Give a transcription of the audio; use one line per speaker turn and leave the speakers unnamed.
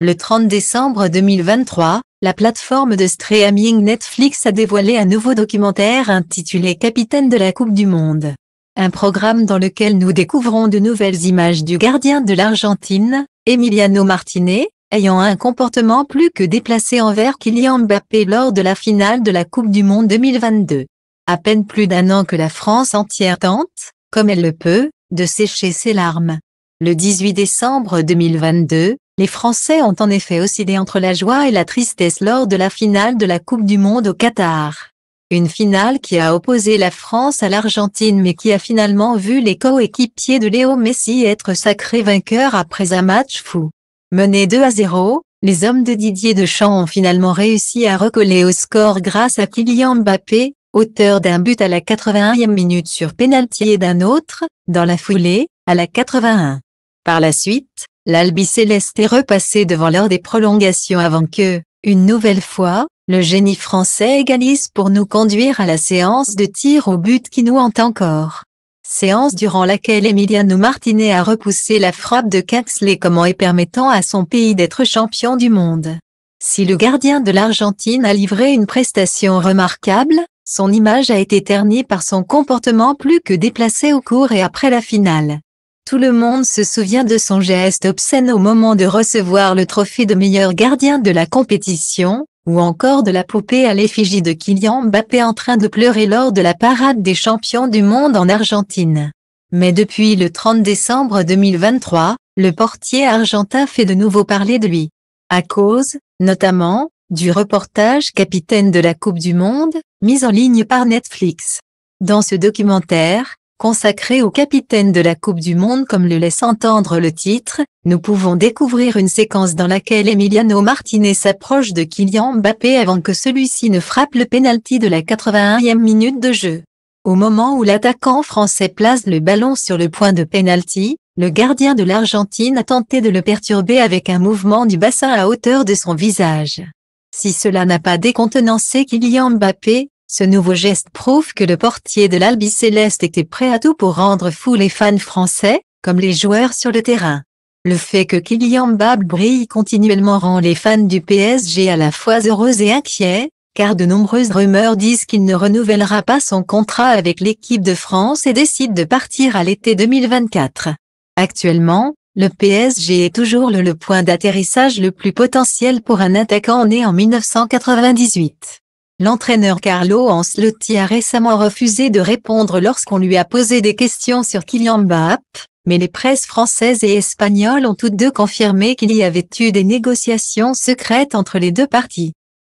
Le 30 décembre 2023, la plateforme de streaming Netflix a dévoilé un nouveau documentaire intitulé Capitaine de la Coupe du Monde. Un programme dans lequel nous découvrons de nouvelles images du gardien de l'Argentine, Emiliano Martinez, ayant un comportement plus que déplacé envers Kylian Mbappé lors de la finale de la Coupe du Monde 2022. À peine plus d'un an que la France entière tente, comme elle le peut, de sécher ses larmes. Le 18 décembre 2022, les Français ont en effet oscillé entre la joie et la tristesse lors de la finale de la Coupe du Monde au Qatar. Une finale qui a opposé la France à l'Argentine mais qui a finalement vu les coéquipiers de Léo Messi être sacrés vainqueurs après un match fou. Mené 2 à 0, les hommes de Didier Deschamps ont finalement réussi à recoller au score grâce à Kylian Mbappé, auteur d'un but à la 81e minute sur pénalty et d'un autre, dans la foulée, à la 81. Par la suite, l'Albi Céleste est repassé devant l'heure des prolongations avant que, une nouvelle fois, le génie français égalise pour nous conduire à la séance de tir au but qui nous hante encore. Séance durant laquelle Emiliano Martinez a repoussé la frappe de Kaxley comment et permettant à son pays d'être champion du monde. Si le gardien de l'Argentine a livré une prestation remarquable, son image a été ternie par son comportement plus que déplacé au cours et après la finale. Tout le monde se souvient de son geste obscène au moment de recevoir le trophée de meilleur gardien de la compétition, ou encore de la poupée à l'effigie de Kylian Mbappé en train de pleurer lors de la parade des champions du monde en Argentine. Mais depuis le 30 décembre 2023, le portier argentin fait de nouveau parler de lui. À cause, notamment, du reportage Capitaine de la Coupe du Monde, mis en ligne par Netflix. Dans ce documentaire, consacré au capitaine de la Coupe du Monde comme le laisse entendre le titre, nous pouvons découvrir une séquence dans laquelle Emiliano Martinez s'approche de Kylian Mbappé avant que celui-ci ne frappe le pénalty de la 81e minute de jeu. Au moment où l'attaquant français place le ballon sur le point de pénalty, le gardien de l'Argentine a tenté de le perturber avec un mouvement du bassin à hauteur de son visage. Si cela n'a pas décontenancé Kylian Mbappé, ce nouveau geste prouve que le portier de l'Albi Céleste était prêt à tout pour rendre fous les fans français, comme les joueurs sur le terrain. Le fait que Kylian Mbappé brille continuellement rend les fans du PSG à la fois heureux et inquiets, car de nombreuses rumeurs disent qu'il ne renouvellera pas son contrat avec l'équipe de France et décide de partir à l'été 2024. Actuellement, le PSG est toujours le, le point d'atterrissage le plus potentiel pour un attaquant né en 1998. L'entraîneur Carlo Ancelotti a récemment refusé de répondre lorsqu'on lui a posé des questions sur Kylian Mbappé, mais les presses françaises et espagnoles ont toutes deux confirmé qu'il y avait eu des négociations secrètes entre les deux parties.